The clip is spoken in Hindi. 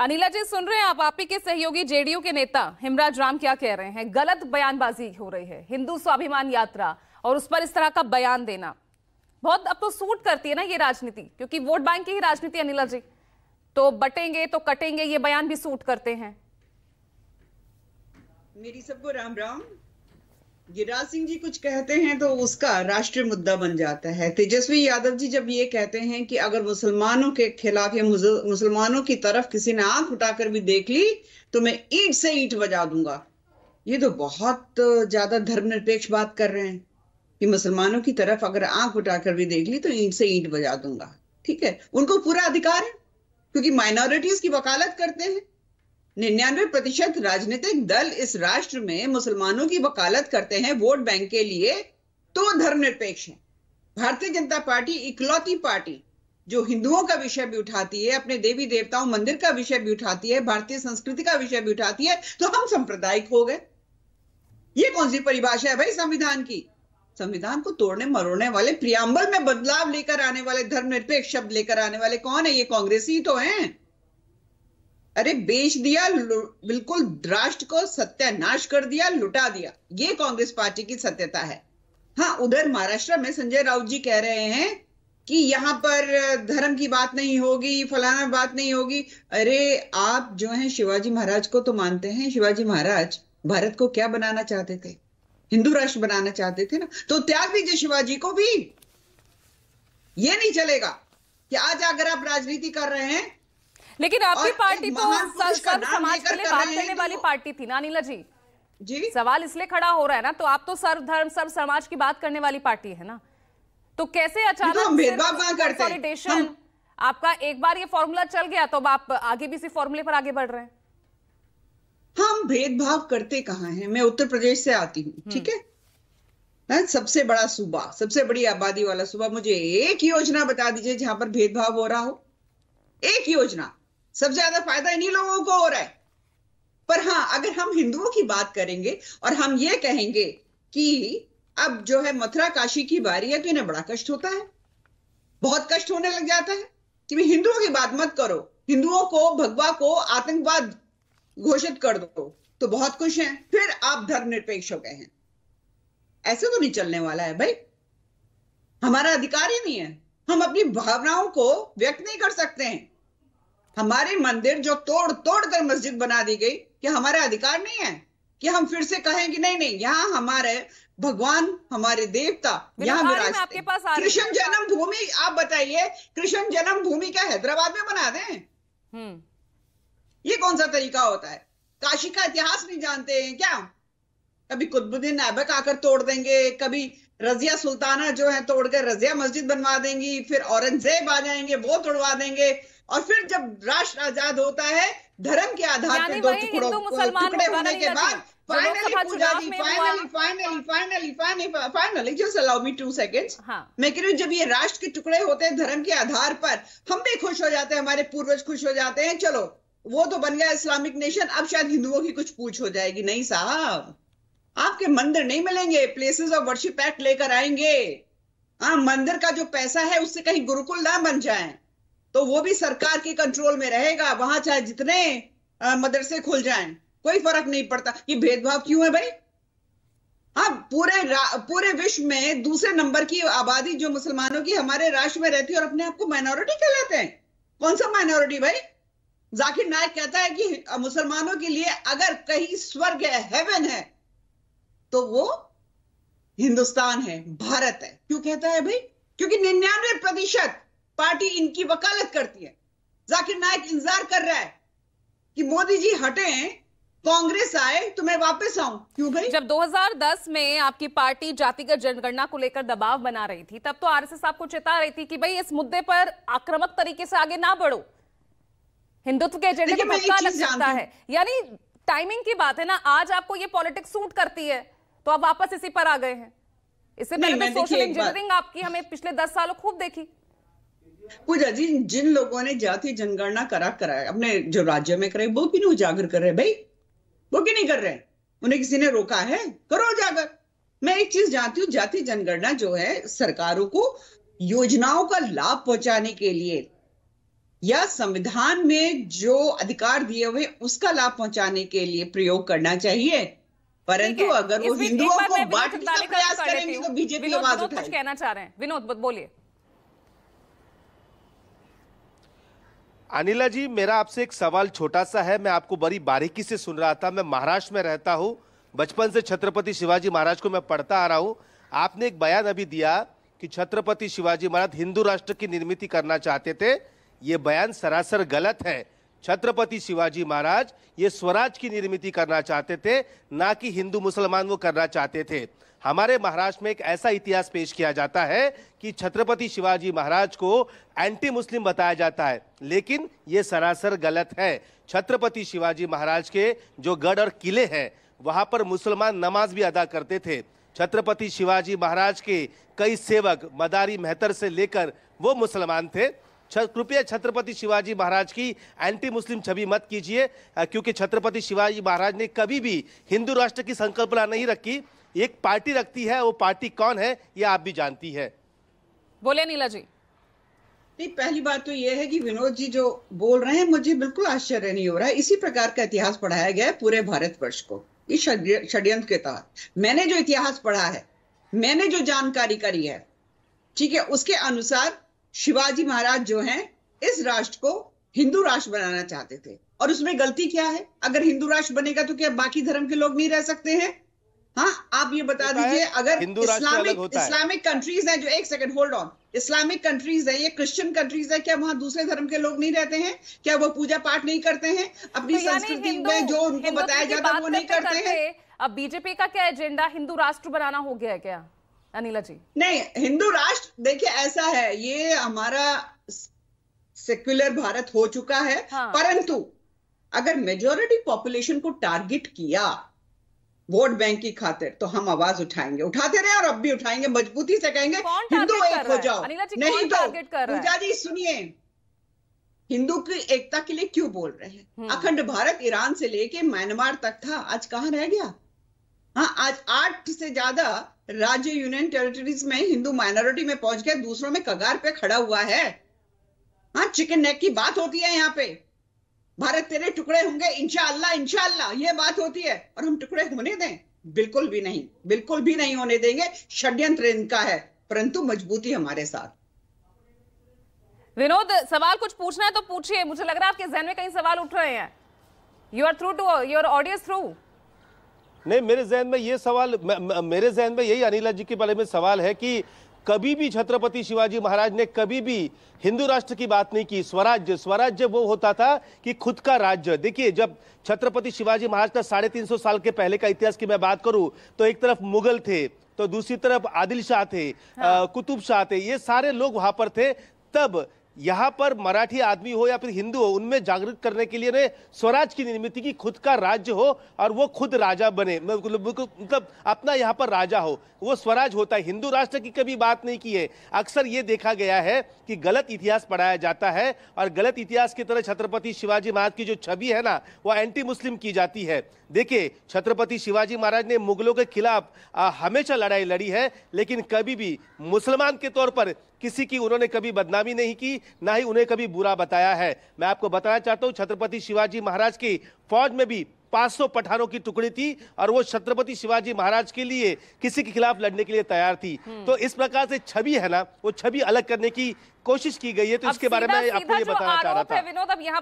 अनिला जी सुन रहे हैं आप आप ही के सहयोगी जेडीयू के नेता हिमराज राम क्या कह रहे हैं गलत बयानबाजी हो रही है हिंदू स्वाभिमान यात्रा और उस पर इस तरह का बयान देना बहुत अब तो सूट करती है ना ये राजनीति क्योंकि वोट बैंक की ही राजनीति अनिला जी तो बटेंगे तो कटेंगे ये बयान भी सूट करते हैं मेरी सबको राम राम गिरिराज सिंह जी कुछ कहते हैं तो उसका राष्ट्रीय मुद्दा बन जाता है तेजस्वी यादव जी जब ये कहते हैं कि अगर मुसलमानों के खिलाफ या मुसलमानों की तरफ किसी ने आंख उठाकर भी देख ली तो मैं ईट से ईट बजा दूंगा ये तो बहुत ज्यादा धर्मनिरपेक्ष बात कर रहे हैं कि मुसलमानों की तरफ अगर आंख उठाकर भी देख ली तो ईट से ईट बजा दूंगा ठीक है उनको पूरा अधिकार है क्योंकि माइनॉरिटीज की वकालत करते हैं निन्यानवे प्रतिशत राजनीतिक दल इस राष्ट्र में मुसलमानों की वकालत करते हैं वोट बैंक के लिए तो धर्मनिरपेक्ष है भारतीय जनता पार्टी इकलौती पार्टी जो हिंदुओं का विषय भी उठाती है अपने देवी देवताओं मंदिर का विषय भी उठाती है भारतीय संस्कृति का विषय भी उठाती है तो हम सांप्रदायिक हो गए ये कौन सी परिभाषा है भाई संविधान की संविधान को तोड़ने मरोड़ने वाले प्रियांबल में बदलाव लेकर आने वाले धर्मनिरपेक्ष शब्द लेकर आने वाले कौन है ये कांग्रेसी तो हैं अरे बेच दिया बिल्कुल राष्ट्र को सत्यानाश कर दिया लुटा दिया ये कांग्रेस पार्टी की सत्यता है हाँ उधर महाराष्ट्र में संजय राउत जी कह रहे हैं कि यहाँ पर धर्म की बात नहीं होगी फलाना बात नहीं होगी अरे आप जो है शिवाजी महाराज को तो मानते हैं शिवाजी महाराज भारत को क्या बनाना चाहते थे हिंदू राष्ट्र बनाना चाहते थे ना तो त्याग दीजिए शिवाजी को भी ये नहीं चलेगा कि आज अगर आप राजनीति कर रहे हैं लेकिन आपकी पार्टी तो समाज के लिए बात करने तो वाली पार्टी थी ना नीला जी जी सवाल इसलिए खड़ा हो रहा है ना तो आप तो सर्व धर्म सर्व समाज की बात करने वाली पार्टी है ना तो कैसे तो अचानक आपका एक बार ये फॉर्मूला चल गया तो अब आप आगे भी इसी फॉर्मूले पर आगे बढ़ रहे हैं हम भेदभाव करते कहा हैं मैं उत्तर प्रदेश से आती हूँ ठीक हम्म। है ना हाँ, सबसे बड़ा सूबा सबसे बड़ी आबादी वाला सूबा मुझे एक योजना बता दीजिए जहां पर भेदभाव हो रहा हो एक योजना सबसे ज्यादा फायदा इन्हीं लोगों को हो रहा है पर हाँ अगर हम हिंदुओं की बात करेंगे और हम ये कहेंगे कि अब जो है मथुरा काशी की बारी है तो इन्हें बड़ा कष्ट होता है बहुत कष्ट होने लग जाता है कि भाई हिंदुओं की बात मत करो हिंदुओं को भगवा को आतंकवाद घोषित कर दो तो बहुत खुश हैं फिर आप धर्मनिरपेक्ष हो गए हैं ऐसे तो नहीं चलने वाला है भाई हमारा अधिकार ही नहीं है हम अपनी भावनाओं को व्यक्त नहीं कर सकते हैं हमारे मंदिर जो तोड़ तोड़ कर मस्जिद बना दी गई कि हमारा अधिकार नहीं है कि हम फिर से कहें कि नहीं नहीं यहाँ हमारे भगवान हमारे देवता यहाँ पास कृष्ण भूमि आप बताइए कृष्ण जन्म भूमि क्या हैदराबाद में बना दें हम्म। ये कौन सा तरीका होता है काशी का इतिहास नहीं जानते हैं क्या कभी कुतुबुद्दीन ऐबक आकर तोड़ देंगे कभी रजिया सुल्ताना जो है तोड़कर रजिया मस्जिद बनवा देंगी फिर औरंगजेब आ जाएंगे वो तोड़वा देंगे और फिर जब राष्ट्र आजाद होता है धर्म के आधार पर दो टुकड़ों टुकड़े होने के बाद finally Puja ji finally finally finally finally finally just allow me two seconds मैं कह रही हूँ जब ये राष्ट्र के टुकड़े होते हैं धर्म के आधार पर हम भी खुश हो जाते हैं हमारे पूर्वज खुश हो जाते हैं चलो वो तो बन गया इस्लामिक नेशन अब शायद हिंदुओं की कुछ पूछ हो जाएगी नहीं साहब आपके मंदिर नहीं मिलेंगे प्लेसेस ऑफ वर्शिप एक्ट लेकर आएंगे हाँ मंदिर का जो पैसा है उससे कहीं गुरुकुल ना बन जाए तो वो भी सरकार के कंट्रोल में रहेगा वहां चाहे जितने मदरसे खुल जाए कोई फर्क नहीं पड़ता ये भेदभाव क्यों है भाई हाँ पूरे पूरे विश्व में दूसरे नंबर की आबादी जो मुसलमानों की हमारे राष्ट्र में रहती है और अपने आप को माइनॉरिटी कहलाते हैं कौन सा माइनॉरिटी भाई जाकिर नायक कहता है कि मुसलमानों के लिए अगर कहीं स्वर्ग है हेवन है तो वो हिंदुस्तान है भारत है क्यों कहता है भाई क्योंकि निन्यानवे प्रतिशत पार्टी इनकी वकालत करती है जाकिर नायक इंतजार कर रहा है कि मोदी जी हटे कांग्रेस आए तो मैं वापस आऊं क्यों भाई जब 2010 में आपकी पार्टी जातिगत जनगणना को लेकर दबाव बना रही थी तब तो आरएसएस आपको चेता रही थी कि भाई इस मुद्दे पर आक्रामक तरीके से आगे ना बढ़ो हिंदुत्व के एजेंडे को अच्छा लग सकता है यानी टाइमिंग की बात है ना आज आपको ये पॉलिटिक्स सूट करती है तो आप वापस इसी पर आ गए हैं इससे पहले तो सोशल इंजीनियरिंग आपकी हमें पिछले दस सालों खूब देखी पूजा जी जिन लोगों ने जाति जनगणना करा कराया अपने जो राज्य में कराई वो क्यों उजागर कर रहे भाई वो क्यों नहीं कर रहे उन्हें किसी ने रोका है करो उजागर मैं एक चीज जानती हूँ जाति जनगणना जो है सरकारों को योजनाओं का लाभ पहुंचाने के लिए या संविधान में जो अधिकार दिए हुए उसका लाभ पहुंचाने के लिए प्रयोग करना चाहिए परंतु अगर वो हिंदुओं को बांटने का प्रयास करेंगे तो बीजेपी आवाज उठाएगी कुछ कहना चाह रहे हैं विनोद बोलिए अनिला जी मेरा आपसे एक सवाल छोटा सा है मैं आपको बड़ी बारीकी से सुन रहा था मैं महाराष्ट्र में रहता हूँ बचपन से छत्रपति शिवाजी महाराज को मैं पढ़ता आ रहा हूँ आपने एक बयान अभी दिया कि छत्रपति शिवाजी महाराज हिंदू राष्ट्र की निर्मित करना चाहते थे ये बयान सरासर गलत है छत्रपति शिवाजी महाराज ये स्वराज की निर्मित करना चाहते थे ना कि हिंदू मुसलमान वो करना चाहते थे हमारे महाराष्ट्र में एक ऐसा इतिहास पेश किया जाता है कि छत्रपति शिवाजी महाराज को एंटी मुस्लिम बताया जाता है लेकिन ये सरासर गलत है छत्रपति शिवाजी महाराज के जो गढ़ और किले हैं वहाँ पर मुसलमान नमाज भी अदा करते थे छत्रपति शिवाजी महाराज के कई सेवक मदारी मेहतर से लेकर वो मुसलमान थे कृपया छत्रपति शिवाजी महाराज की एंटी मुस्लिम छवि मत कीजिए क्योंकि छत्रपति शिवाजी महाराज ने कभी भी हिंदू राष्ट्र की संकल्पना नहीं रखी एक पार्टी रखती है वो पार्टी कौन है ये आप भी जानती है बोले नीला जी नहीं पहली बात तो यह है कि विनोद जी जो बोल रहे हैं मुझे बिल्कुल आश्चर्य नहीं हो रहा है इसी प्रकार का इतिहास पढ़ाया गया है पूरे भारतवर्ष को इस षड्यंत्र के तहत मैंने जो इतिहास पढ़ा है मैंने जो जानकारी करी है ठीक है उसके अनुसार शिवाजी महाराज जो हैं इस राष्ट्र को हिंदू राष्ट्र बनाना चाहते थे और उसमें गलती क्या है अगर हिंदू राष्ट्र बनेगा तो क्या बाकी धर्म के लोग नहीं रह सकते हैं हाँ आप ये बता दीजिए अगर इस्लामिक इस्लामिक कंट्रीज है जो एक second hold on Islamic countries है ये क्रिश्चियन कंट्रीज है क्या वहां दूसरे धर्म के लोग नहीं रहते हैं क्या वो पूजा पाठ नहीं करते हैं अपनी तो संस्कृति में जो उनको बताया जाता है वो नहीं करते हैं अब बीजेपी का क्या एजेंडा हिंदू राष्ट्र बनाना हो गया है क्या अनिला जी नहीं हिंदू राष्ट्र देखिए ऐसा है ये हमारा सेक्युलर भारत हो चुका है हाँ. परंतु अगर मेजोरिटी पॉपुलेशन को टारगेट किया वोट बैंक की खातिर तो हम आवाज उठाएंगे उठाते रहे और अब भी उठाएंगे मजबूती से कहेंगे हिंदू एक हो जाओ नहीं तो पूजा जी सुनिए हिंदू की एकता के लिए क्यों बोल रहे हैं हम्म। अखंड भारत ईरान से लेके म्यांमार तक था आज कहाँ रह गया हाँ आज आठ से ज्यादा राज्य यूनियन टेरिटरीज में हिंदू माइनॉरिटी में पहुंच गया दूसरों में कगार पे खड़ा हुआ है हाँ चिकन नेक की बात होती है यहाँ पे भारत तेरे टुकड़े होंगे इंशाला इंशाला ये बात होती है और हम टुकड़े होने दें बिल्कुल भी नहीं बिल्कुल भी नहीं होने देंगे षड्यंत्र इनका है परंतु मजबूती हमारे साथ विनोद सवाल कुछ पूछना है तो पूछिए मुझे लग रहा है आपके जहन में कहीं सवाल उठ रहे हैं you are through to your audience through नहीं मेरे जहन में ये सवाल मेरे जहन में यही अनिला जी के बारे में सवाल है कि कभी भी छत्रपति शिवाजी महाराज ने कभी भी हिंदू राष्ट्र की बात नहीं की स्वराज्य स्वराज्य वो होता था कि खुद का राज्य देखिए जब छत्रपति शिवाजी महाराज का साढ़े तीन सौ साल के पहले का इतिहास की मैं बात करूं तो एक तरफ मुगल थे तो दूसरी तरफ आदिल शाह थे हाँ। कुतुब शाह थे ये सारे लोग वहां पर थे तब यहाँ पर मराठी आदमी हो या फिर हिंदू हो उनमें जागरूक करने के लिए स्वराज की निर्मित की खुद का राज्य हो और वो खुद राजा बने मतलब अपना यहाँ पर राजा हो वो स्वराज होता है हिंदू राष्ट्र की कभी बात नहीं की है अक्सर ये देखा गया है कि गलत इतिहास पढ़ाया जाता है और गलत इतिहास की तरह छत्रपति शिवाजी महाराज की जो छवि है ना वो एंटी मुस्लिम की जाती है देखिए छत्रपति शिवाजी महाराज ने मुगलों के खिलाफ हमेशा लड़ाई लड़ी है लेकिन कभी भी मुसलमान के तौर पर किसी की उन्होंने कभी बदनामी नहीं की ना ही उन्हें कभी बुरा बताया है मैं आपको बताना चाहता हूँ छत्रपति शिवाजी महाराज की फौज में भी 500 पठानों की टुकड़ी थी और वो छत्रपति शिवाजी महाराज के लिए किसी के खिलाफ लड़ने के लिए तैयार थी हम्म। तो इस प्रकार से छवि है ना वो छवि अलग करने की कोशिश की गई है तो इसके बारे में आपको ये बताना चाह रहा था विनोद अब यहाँ